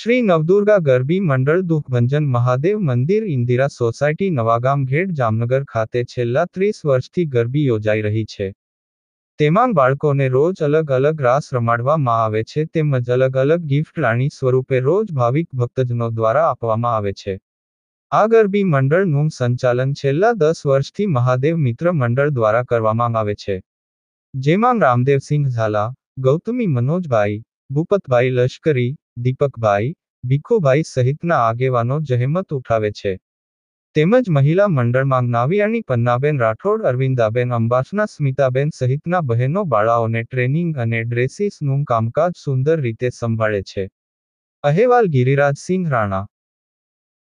શ્રી નવદુર્ગા ગરબી મંડળ દુઃખભંજન મહાદેવ મંદિર ઇન્દિરા સોસાયટી નવાગામ ઘેડ જામનગર ખાતે છેલ્લા ત્રીસ વર્ષથી ગરબી યોજાઈ રહી છે તેમાં બાળકોને રોજ અલગ અલગ રાસ રમાડવામાં આવે છે તેમજ અલગ અલગ ગિફ્ટ લાણી સ્વરૂપે રોજ ભાવિક ભક્તજનો દ્વારા આપવામાં આવે છે આ ગરબી મંડળનું સંચાલન છેલ્લા દસ વર્ષથી મહાદેવ મિત્ર મંડળ દ્વારા કરવામાં આવે છે જેમાં રામદેવસિંહ ઝાલા ગૌતમી મનોજભાઈ ભૂપતભાઈ લશ્કરી દીપકભાઈ ભીખુભાઈ સહિતના આગેવાનો જહેમત ઉઠાવે છે તેમજ મહિલા મંડળમાં નાવિયાણી પન્નાબેન રાઠોડ અરવિંદાબેન અંબાસના સ્મિતાબેન સહિતના બહેનો બાળાઓને ટ્રેનિંગ અને ડ્રેસીસનું કામકાજ સુંદર રીતે સંભાળે છે અહેવાલ ગિરિરાજસિંહ રાણા